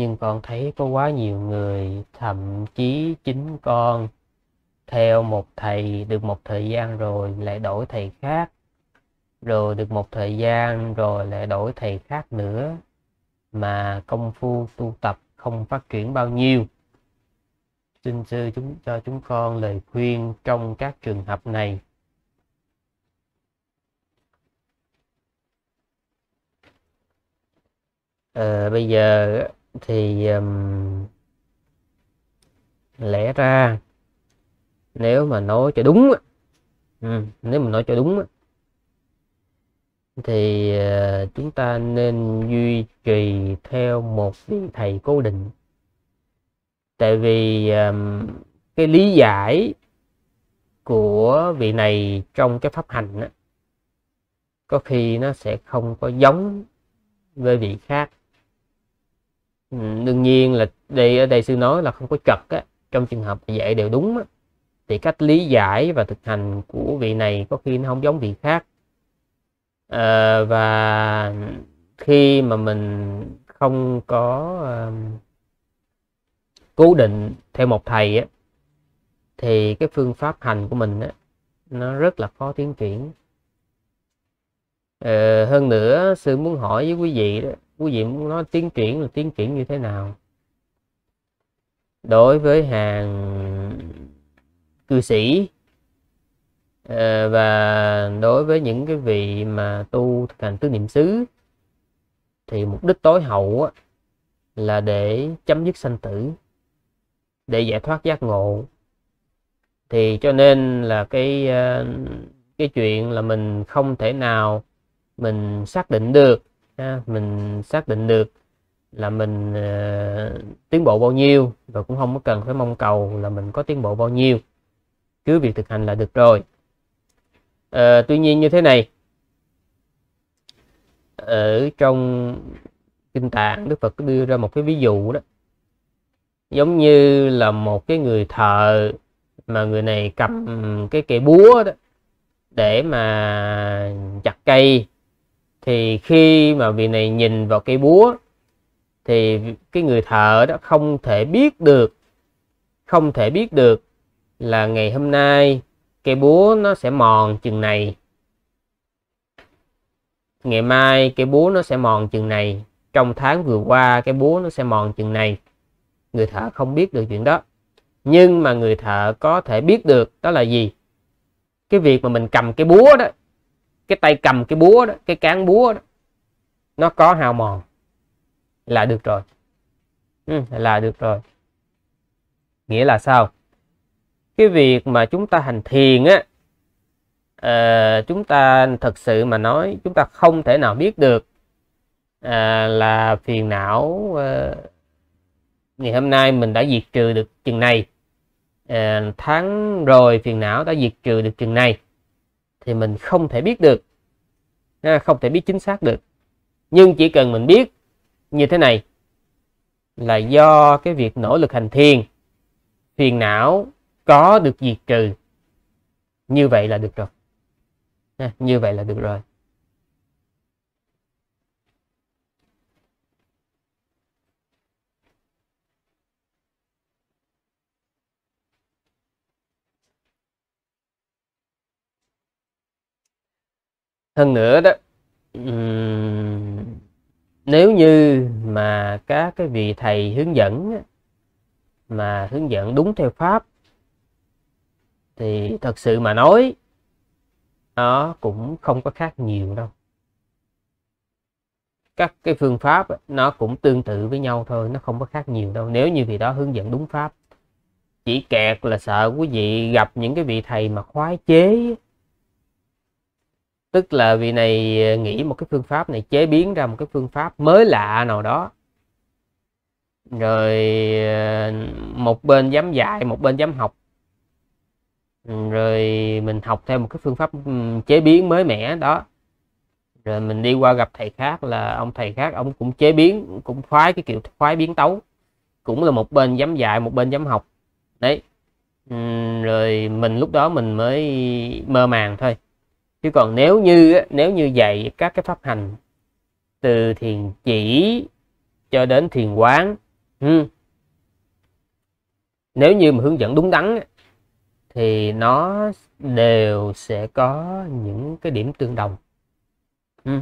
nhưng con thấy có quá nhiều người thậm chí chính con theo một thầy được một thời gian rồi lại đổi thầy khác rồi được một thời gian rồi lại đổi thầy khác nữa mà công phu tu tập không phát triển bao nhiêu xin sư chúng cho chúng con lời khuyên trong các trường hợp này ờ, bây giờ thì um, lẽ ra nếu mà nói cho đúng ừ, nếu mà nói cho đúng thì uh, chúng ta nên duy trì theo một vị thầy cố định tại vì um, cái lý giải của vị này trong cái pháp hành đó, có khi nó sẽ không có giống với vị khác Ừ, đương nhiên là đây ở đây sư nói là không có trật á trong trường hợp dạy đều đúng á, thì cách lý giải và thực hành của vị này có khi nó không giống vị khác à, và khi mà mình không có uh, cố định theo một thầy á, thì cái phương pháp hành của mình á, nó rất là khó tiến triển ờ, hơn nữa sư muốn hỏi với quý vị đó quý vị muốn nói tiến triển là tiến triển như thế nào đối với hàng cư sĩ ờ, và đối với những cái vị mà tu thực hành tứ niệm xứ thì mục đích tối hậu là để chấm dứt sanh tử để giải thoát giác ngộ thì cho nên là cái ờ, cái chuyện là mình không thể nào mình xác định được ha, mình xác định được là mình uh, tiến bộ bao nhiêu và cũng không có cần phải mong cầu là mình có tiến bộ bao nhiêu cứ việc thực hành là được rồi uh, tuy nhiên như thế này ở trong kinh tạng đức phật đưa ra một cái ví dụ đó giống như là một cái người thợ mà người này cầm cái cây búa đó để mà chặt cây thì khi mà vị này nhìn vào cây búa thì cái người thợ đó không thể biết được không thể biết được là ngày hôm nay cây búa nó sẽ mòn chừng này ngày mai cây búa nó sẽ mòn chừng này trong tháng vừa qua cái búa nó sẽ mòn chừng này người thợ không biết được chuyện đó nhưng mà người thợ có thể biết được đó là gì cái việc mà mình cầm cái búa đó cái tay cầm cái búa đó cái cán búa đó nó có hào mòn là được rồi ừ, là được rồi nghĩa là sao cái việc mà chúng ta hành thiền á à, chúng ta thật sự mà nói chúng ta không thể nào biết được à, là phiền não à, ngày hôm nay mình đã diệt trừ được chừng này à, tháng rồi phiền não đã diệt trừ được chừng này thì mình không thể biết được ha, không thể biết chính xác được nhưng chỉ cần mình biết như thế này là do cái việc nỗ lực hành thiền phiền não có được diệt trừ như vậy là được rồi ha, như vậy là được rồi hơn nữa đó nếu như mà các cái vị thầy hướng dẫn mà hướng dẫn đúng theo pháp thì thật sự mà nói nó cũng không có khác nhiều đâu các cái phương pháp nó cũng tương tự với nhau thôi nó không có khác nhiều đâu nếu như vị đó hướng dẫn đúng pháp chỉ kẹt là sợ quý vị gặp những cái vị thầy mà khoái chế tức là vị này ờ, nghĩ một cái phương pháp này chế biến ra một cái phương pháp mới lạ nào đó rồi ờ, một bên dám dạy một bên dám học rồi mình học theo một cái phương pháp chế biến mới mẻ đó rồi mình đi qua gặp thầy khác là ông thầy khác ông cũng chế biến cũng khoái cái kiểu khoái biến tấu cũng là một bên dám dạy một bên dám học đấy rồi mình lúc đó mình mới mơ màng thôi chứ còn nếu như nếu như dạy các cái pháp hành từ thiền chỉ cho đến thiền quán ừ. nếu như mà hướng dẫn đúng đắn thì nó đều sẽ có những cái điểm tương đồng ừ.